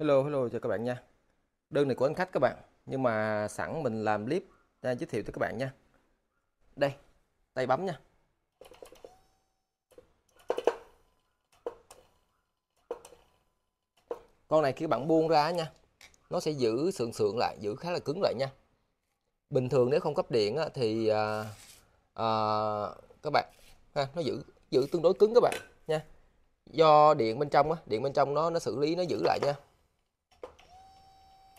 Hello, hello chào các bạn nha. Đơn này của anh khách các bạn, nhưng mà sẵn mình làm clip ra à, giới thiệu tới các bạn nha. Đây, tay bấm nha. Con này khi bạn buông ra nha, nó sẽ giữ sượng sượng lại, giữ khá là cứng lại nha. Bình thường nếu không cấp điện thì à, à, các bạn ha, nó giữ giữ tương đối cứng các bạn nha. Do điện bên trong á, điện bên trong nó nó xử lý nó giữ lại nha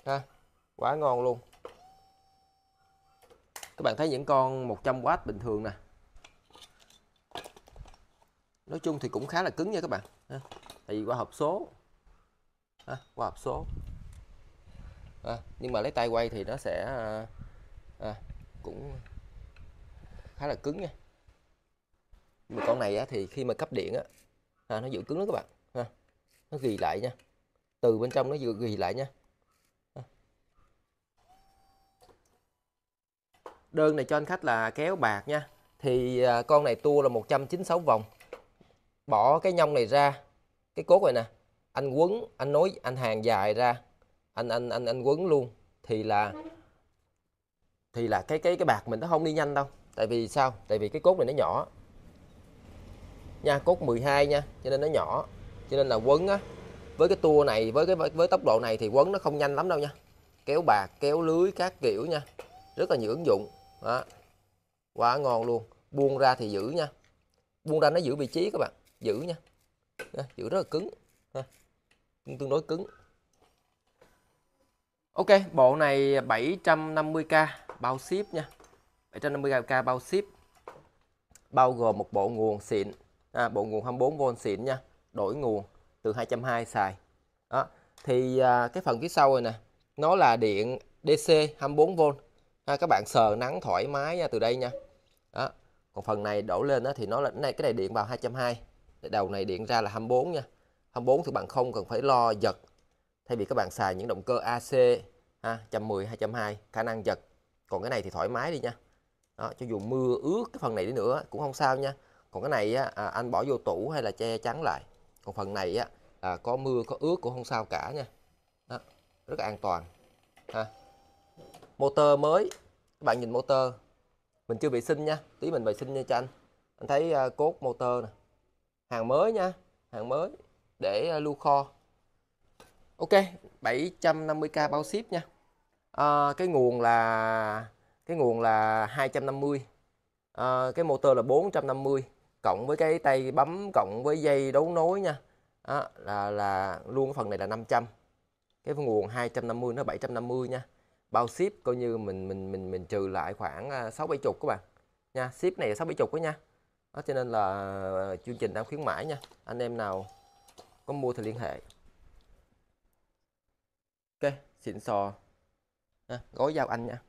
ha quá ngon luôn các bạn thấy những con 100W bình thường nè nói chung thì cũng khá là cứng nha các bạn ha. tại vì qua hộp số ha, qua hộp số à, nhưng mà lấy tay quay thì nó sẽ à, cũng khá là cứng nha nhưng mà con này á, thì khi mà cấp điện á, à, nó giữ cứng lắm các bạn ha. nó ghi lại nha từ bên trong nó vừa ghi lại nha đơn này cho anh khách là kéo bạc nha thì à, con này tua là 196 vòng bỏ cái nhông này ra cái cốt này nè anh quấn anh nối anh hàng dài ra anh anh anh anh quấn luôn thì là thì là cái cái cái bạc mình nó không đi nhanh đâu tại vì sao tại vì cái cốt này nó nhỏ nha cốt 12 nha cho nên nó nhỏ cho nên là quấn á với cái tua này với cái với tốc độ này thì quấn nó không nhanh lắm đâu nha kéo bạc kéo lưới các kiểu nha rất là nhiều ứng dụng đó quá ngon luôn buông ra thì giữ nha buông ra nó giữ vị trí các bạn giữ nha đó, giữ rất là cứng ha. tương đối cứng Ok bộ này 750k bao ship nha 750k bao ship bao gồm một bộ nguồn xịn à, bộ nguồn 24V xịn nha đổi nguồn từ 220 xài đó. thì à, cái phần phía sau này nè nó là điện DC 24V ha, các bạn sờ nắng thoải mái nha từ đây nha đó còn phần này đổ lên đó thì nó là cái này cái này điện vào 220 đầu này điện ra là 24 nha 24 thì bạn không cần phải lo giật thay vì các bạn xài những động cơ AC ha, 110 220 khả năng giật còn cái này thì thoải mái đi nha đó, cho dù mưa ướt cái phần này đi nữa cũng không sao nha còn cái này á, à, anh bỏ vô tủ hay là che chắn lại còn phần này á, à, có mưa có ướt cũng không sao cả nha đó, rất an toàn ha motor mới các bạn nhìn motor mình chưa vệ sinh nha tí mình vệ sinh nha cho anh anh thấy à, cốt motor nè hàng mới nha hàng mới để à, lưu kho ok 750k bao ship nha à, cái nguồn là cái nguồn là 250 à, cái motor là 450 cộng với cái tay bấm cộng với dây đấu nối nha à, là là luôn phần này là 500 cái nguồn 250 nó 750 nha bao ship coi như mình mình mình mình trừ lại khoảng à, sáu bảy chục các bạn nha ship này sáu bảy chục đó nha đó, cho nên là à, chương trình đang khuyến mãi nha anh em nào có mua thì liên hệ ok xịn sò à, gói giao anh nha